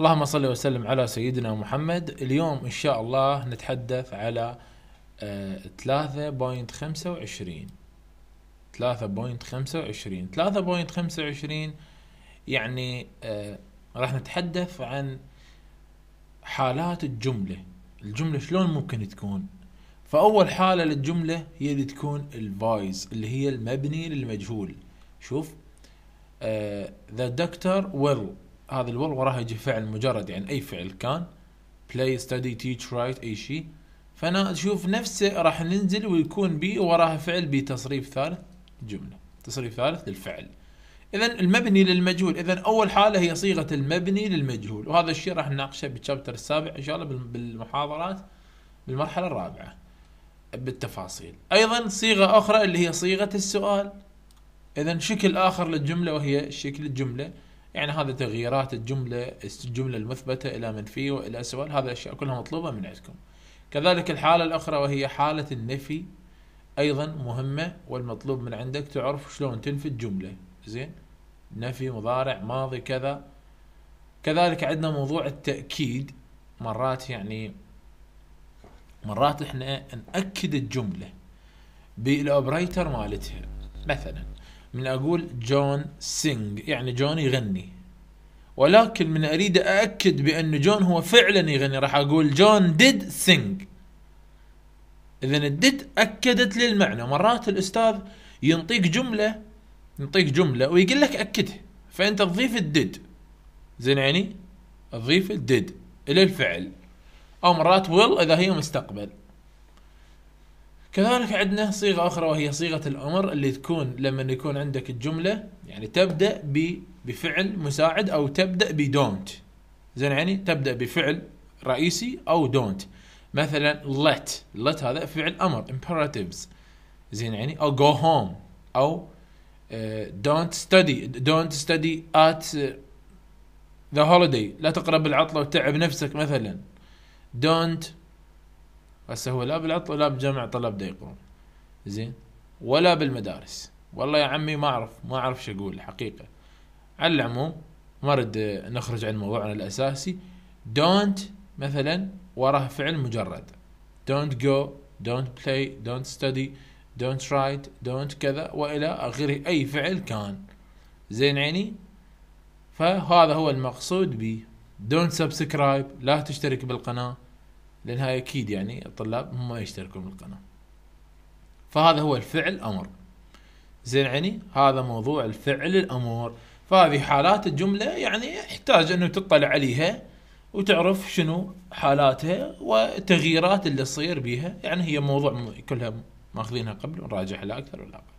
اللهم صل وسلم على سيدنا محمد اليوم ان شاء الله نتحدث على 3.25 3.25 3.25 يعني آه، راح نتحدث عن حالات الجملة الجملة شلون ممكن تكون فأول حالة للجملة هي اللي تكون الفايز اللي هي المبني للمجهول شوف ذا دكتور ويل هذا الور وراها يجي فعل مجرد يعني اي فعل كان بلاي ستدي تيتش رايت اي شيء فانا اشوف نفسه راح ننزل ويكون بي وراها فعل بتصريف ثالث جمله تصريف ثالث للفعل اذا المبني للمجهول اذا اول حاله هي صيغه المبني للمجهول وهذا الشيء راح نناقشه بالشابتر السابع ان شاء الله بالمحاضرات بالمرحله الرابعه بالتفاصيل ايضا صيغه اخرى اللي هي صيغه السؤال اذا شكل اخر للجمله وهي شكل الجمله يعني هذا تغييرات الجمله الجمله المثبته الى منفيه والى سؤال هذه الاشياء كلها مطلوبه من عندكم كذلك الحاله الاخرى وهي حاله النفي ايضا مهمه والمطلوب من عندك تعرف شلون تنفي الجمله زين نفي مضارع ماضي كذا كذلك عندنا موضوع التاكيد مرات يعني مرات احنا ناكد الجمله بالاوبريتر مالتها مثلا من أقول جون سينج يعني جون يغني ولكن من أريد أأكد بأن جون هو فعلا يغني راح أقول جون ديد سينج إذا الديد أكدت لي المعنى مرات الأستاذ ينطيك جملة ينطيك جملة ويقول لك أكدها فأنت تضيف الديد زين يعني تضيف الديد إلى الفعل أو مرات ويل إذا هي مستقبل كذلك عندنا صيغه اخرى وهي صيغه الامر اللي تكون لما يكون عندك الجمله يعني تبدا بفعل مساعد او تبدا بدونت زين يعني تبدا بفعل رئيسي او دونت مثلا let let هذا فعل امر imperatives زين يعني او go home او آه، don't study don't study at the holiday لا تقرب العطله وتعب نفسك مثلا don't هسه هو لا بالعطله لا بجمع طلب ديقون يقوم زين ولا بالمدارس والله يا عمي ما اعرف ما اعرف شو اقول حقيقه على العموم ما رد نخرج عن موضوعنا الاساسي دونت مثلا وراه فعل مجرد دونت جو دونت بلاي دونت ستدي دونت رايت دونت كذا والى اخره اي فعل كان زين عيني فهذا هو المقصود ب دونت سبسكرايب لا تشترك بالقناه لانها اكيد يعني الطلاب هم ما يشتركون بالقناه فهذا هو الفعل امر زين عيني هذا موضوع الفعل الامر فهذه حالات الجمله يعني يحتاج انه تطلع عليها وتعرف شنو حالاتها والتغييرات اللي تصير بيها يعني هي موضوع كلها ماخذينها قبل ونراجعها لا اكثر ولا اقل